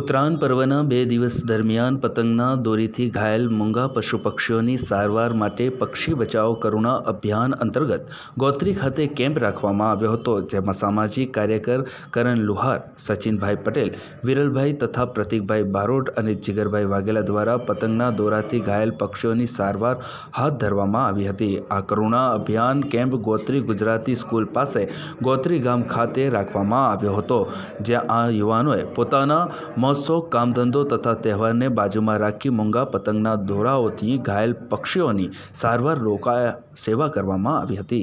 ઉત્તરાયણ પર્વના બે દિવસ દરમિયાન પતંગના દોરીથી ઘાયલ મૂંગા પશુ પક્ષીઓની સારવાર માટે પક્ષી બચાવ કરુણા અભિયાન અંતર્ગત ગોત્રી ખાતે કેમ્પ રાખવામાં આવ્યો હતો જેમાં સામાજિક કાર્યકર કરણ લુહાર સચિનભાઈ પટેલ વિરલભાઈ તથા પ્રતિકભાઈ બારોટ અને જીગરભાઈ વાઘેલા દ્વારા પતંગના દોરાથી ઘાયલ પક્ષીઓની સારવાર હાથ ધરવામાં આવી હતી આ કરુણા અભિયાન કેમ્પ ગોત્રી ગુજરાતી સ્કૂલ પાસે ગોત્રી ગામ ખાતે રાખવામાં આવ્યો હતો જ્યાં આ યુવાનોએ પોતાના મહોત્સવ કામધંધો તથા તહેવારને બાજુમાં રાખી મૂંગા પતંગના દોરાઓથી ઘાયલ પક્ષીઓની સારવાર રોકા સેવા કરવામાં આવી હતી